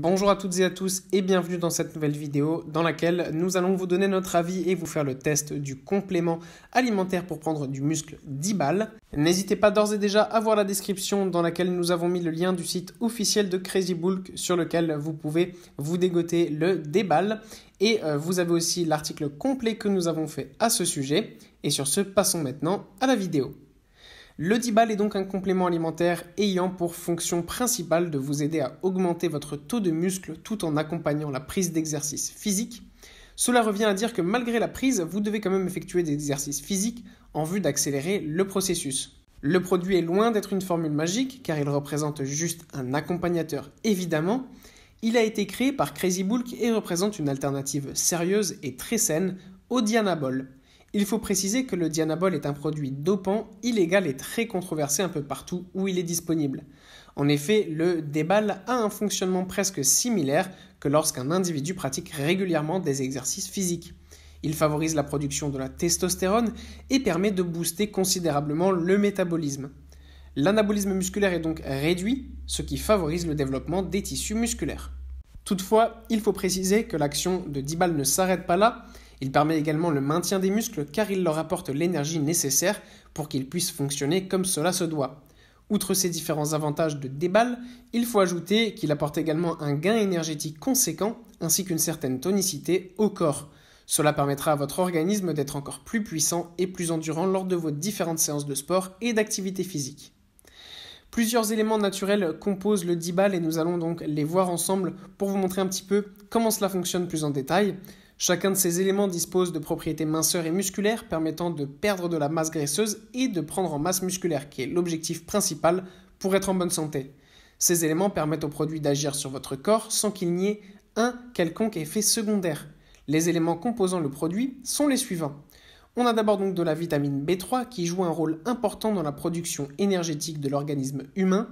Bonjour à toutes et à tous et bienvenue dans cette nouvelle vidéo dans laquelle nous allons vous donner notre avis et vous faire le test du complément alimentaire pour prendre du muscle 10 balles. N'hésitez pas d'ores et déjà à voir la description dans laquelle nous avons mis le lien du site officiel de Crazy Bulk sur lequel vous pouvez vous dégoter le déballe. Et euh, vous avez aussi l'article complet que nous avons fait à ce sujet. Et sur ce, passons maintenant à la vidéo. Le Dibal est donc un complément alimentaire ayant pour fonction principale de vous aider à augmenter votre taux de muscle tout en accompagnant la prise d'exercice physique. Cela revient à dire que malgré la prise, vous devez quand même effectuer des exercices physiques en vue d'accélérer le processus. Le produit est loin d'être une formule magique car il représente juste un accompagnateur évidemment. Il a été créé par Crazy et représente une alternative sérieuse et très saine au Dianabol. Il faut préciser que le dianabol est un produit dopant, illégal et très controversé un peu partout où il est disponible. En effet, le débal a un fonctionnement presque similaire que lorsqu'un individu pratique régulièrement des exercices physiques. Il favorise la production de la testostérone et permet de booster considérablement le métabolisme. L'anabolisme musculaire est donc réduit, ce qui favorise le développement des tissus musculaires. Toutefois, il faut préciser que l'action de Dibal ne s'arrête pas là, il permet également le maintien des muscles car il leur apporte l'énergie nécessaire pour qu'ils puissent fonctionner comme cela se doit. Outre ces différents avantages de déballe, il faut ajouter qu'il apporte également un gain énergétique conséquent ainsi qu'une certaine tonicité au corps. Cela permettra à votre organisme d'être encore plus puissant et plus endurant lors de vos différentes séances de sport et d'activité physique. Plusieurs éléments naturels composent le dibal et nous allons donc les voir ensemble pour vous montrer un petit peu comment cela fonctionne plus en détail. Chacun de ces éléments dispose de propriétés minceurs et musculaires permettant de perdre de la masse graisseuse et de prendre en masse musculaire, qui est l'objectif principal pour être en bonne santé. Ces éléments permettent au produit d'agir sur votre corps sans qu'il n'y ait un quelconque effet secondaire. Les éléments composant le produit sont les suivants. On a d'abord donc de la vitamine B3 qui joue un rôle important dans la production énergétique de l'organisme humain.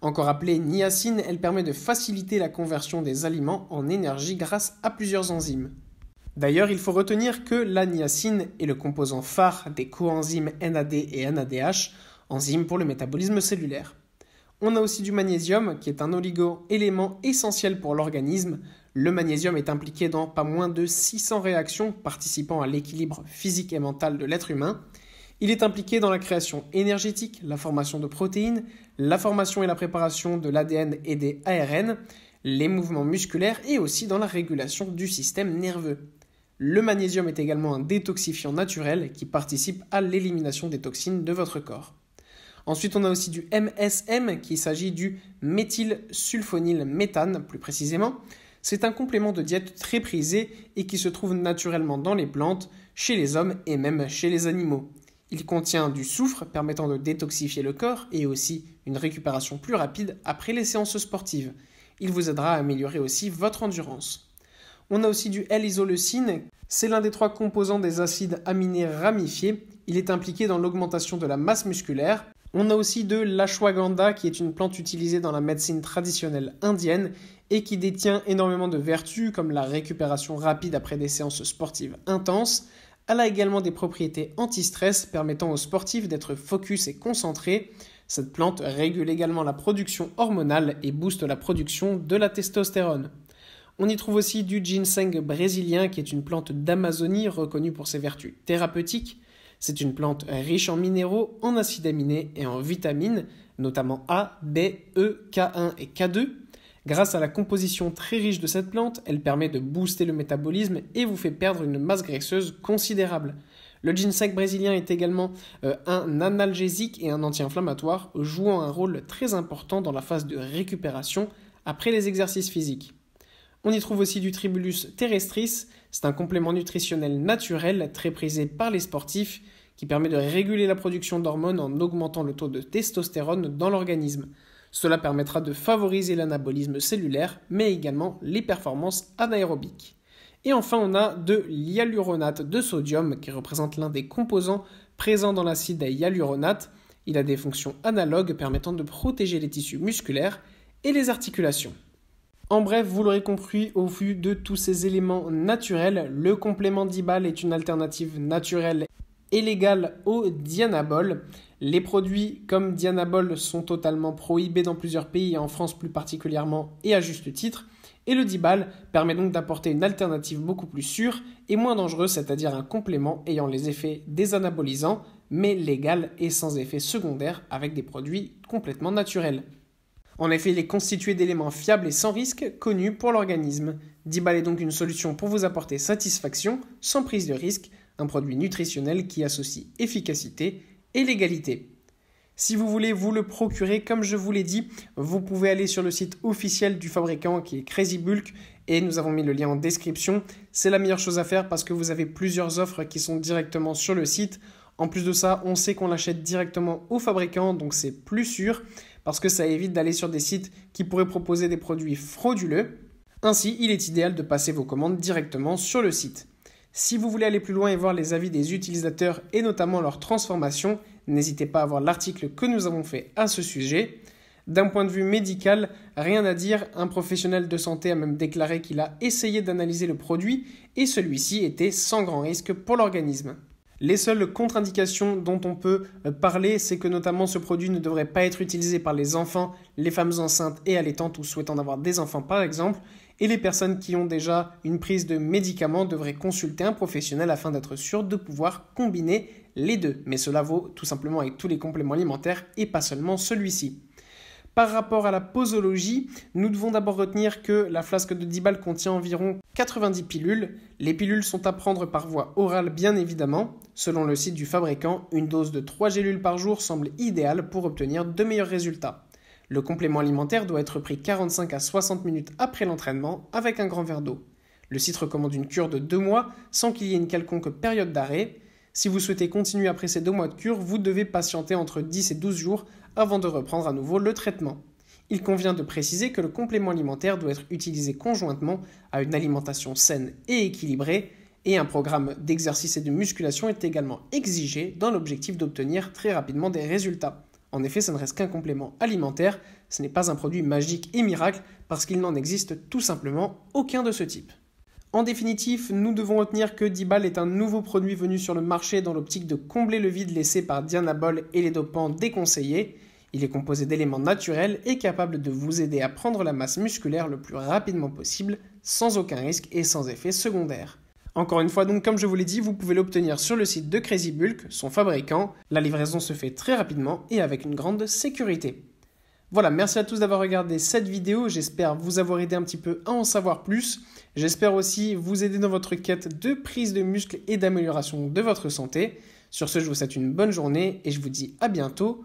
Encore appelée niacine, elle permet de faciliter la conversion des aliments en énergie grâce à plusieurs enzymes. D'ailleurs, il faut retenir que la niacine est le composant phare des coenzymes NAD et NADH, enzymes pour le métabolisme cellulaire. On a aussi du magnésium, qui est un oligo-élément essentiel pour l'organisme. Le magnésium est impliqué dans pas moins de 600 réactions participant à l'équilibre physique et mental de l'être humain. Il est impliqué dans la création énergétique, la formation de protéines, la formation et la préparation de l'ADN et des ARN, les mouvements musculaires et aussi dans la régulation du système nerveux. Le magnésium est également un détoxifiant naturel qui participe à l'élimination des toxines de votre corps. Ensuite, on a aussi du MSM, qui s'agit du méthylsulfonylméthane, plus précisément. C'est un complément de diète très prisé et qui se trouve naturellement dans les plantes, chez les hommes et même chez les animaux. Il contient du soufre permettant de détoxifier le corps et aussi une récupération plus rapide après les séances sportives. Il vous aidera à améliorer aussi votre endurance. On a aussi du L-isoleucine, c'est l'un des trois composants des acides aminés ramifiés. Il est impliqué dans l'augmentation de la masse musculaire. On a aussi de l'ashwagandha, qui est une plante utilisée dans la médecine traditionnelle indienne et qui détient énormément de vertus, comme la récupération rapide après des séances sportives intenses. Elle a également des propriétés anti-stress permettant aux sportifs d'être focus et concentrés. Cette plante régule également la production hormonale et booste la production de la testostérone. On y trouve aussi du ginseng brésilien qui est une plante d'Amazonie reconnue pour ses vertus thérapeutiques. C'est une plante riche en minéraux, en acides aminés et en vitamines, notamment A, B, E, K1 et K2. Grâce à la composition très riche de cette plante, elle permet de booster le métabolisme et vous fait perdre une masse graisseuse considérable. Le ginseng brésilien est également euh, un analgésique et un anti-inflammatoire, jouant un rôle très important dans la phase de récupération après les exercices physiques. On y trouve aussi du Tribulus terrestris, c'est un complément nutritionnel naturel très prisé par les sportifs qui permet de réguler la production d'hormones en augmentant le taux de testostérone dans l'organisme. Cela permettra de favoriser l'anabolisme cellulaire, mais également les performances anaérobiques. Et enfin, on a de l'hyaluronate de sodium, qui représente l'un des composants présents dans l'acide à hyaluronate. Il a des fonctions analogues permettant de protéger les tissus musculaires et les articulations. En bref, vous l'aurez compris, au vu de tous ces éléments naturels, le complément d'Ibal est une alternative naturelle et légale au Dianabol. Les produits comme Dianabol sont totalement prohibés dans plusieurs pays, en France plus particulièrement, et à juste titre. Et le Dibal permet donc d'apporter une alternative beaucoup plus sûre et moins dangereuse, c'est-à-dire un complément ayant les effets désanabolisants, mais légal et sans effet secondaire avec des produits complètement naturels. En effet, il est constitué d'éléments fiables et sans risque connus pour l'organisme. Dibal est donc une solution pour vous apporter satisfaction sans prise de risque, un produit nutritionnel qui associe efficacité et légalité. Si vous voulez vous le procurer, comme je vous l'ai dit, vous pouvez aller sur le site officiel du fabricant qui est Crazy Bulk et nous avons mis le lien en description. C'est la meilleure chose à faire parce que vous avez plusieurs offres qui sont directement sur le site. En plus de ça, on sait qu'on l'achète directement au fabricant, donc c'est plus sûr parce que ça évite d'aller sur des sites qui pourraient proposer des produits frauduleux. Ainsi, il est idéal de passer vos commandes directement sur le site. Si vous voulez aller plus loin et voir les avis des utilisateurs et notamment leur transformation, n'hésitez pas à voir l'article que nous avons fait à ce sujet. D'un point de vue médical, rien à dire, un professionnel de santé a même déclaré qu'il a essayé d'analyser le produit et celui-ci était sans grand risque pour l'organisme. Les seules contre-indications dont on peut euh, parler, c'est que notamment ce produit ne devrait pas être utilisé par les enfants, les femmes enceintes et allaitantes ou souhaitant avoir des enfants par exemple, et les personnes qui ont déjà une prise de médicaments devraient consulter un professionnel afin d'être sûr de pouvoir combiner les deux. Mais cela vaut tout simplement avec tous les compléments alimentaires et pas seulement celui-ci. Par rapport à la posologie, nous devons d'abord retenir que la flasque de 10 balles contient environ 90 pilules. Les pilules sont à prendre par voie orale bien évidemment. Selon le site du fabricant, une dose de 3 gélules par jour semble idéale pour obtenir de meilleurs résultats. Le complément alimentaire doit être pris 45 à 60 minutes après l'entraînement avec un grand verre d'eau. Le site recommande une cure de 2 mois sans qu'il y ait une quelconque période d'arrêt. Si vous souhaitez continuer après ces 2 mois de cure, vous devez patienter entre 10 et 12 jours avant de reprendre à nouveau le traitement. Il convient de préciser que le complément alimentaire doit être utilisé conjointement à une alimentation saine et équilibrée, et un programme d'exercice et de musculation est également exigé dans l'objectif d'obtenir très rapidement des résultats. En effet, ça ne reste qu'un complément alimentaire, ce n'est pas un produit magique et miracle, parce qu'il n'en existe tout simplement aucun de ce type. En définitif, nous devons retenir que Dibal est un nouveau produit venu sur le marché dans l'optique de combler le vide laissé par Dianabol et les dopants déconseillés. Il est composé d'éléments naturels et capable de vous aider à prendre la masse musculaire le plus rapidement possible, sans aucun risque et sans effet secondaire. Encore une fois, donc, comme je vous l'ai dit, vous pouvez l'obtenir sur le site de Crazy Bulk, son fabricant. La livraison se fait très rapidement et avec une grande sécurité. Voilà, merci à tous d'avoir regardé cette vidéo. J'espère vous avoir aidé un petit peu à en savoir plus. J'espère aussi vous aider dans votre quête de prise de muscle et d'amélioration de votre santé. Sur ce, je vous souhaite une bonne journée et je vous dis à bientôt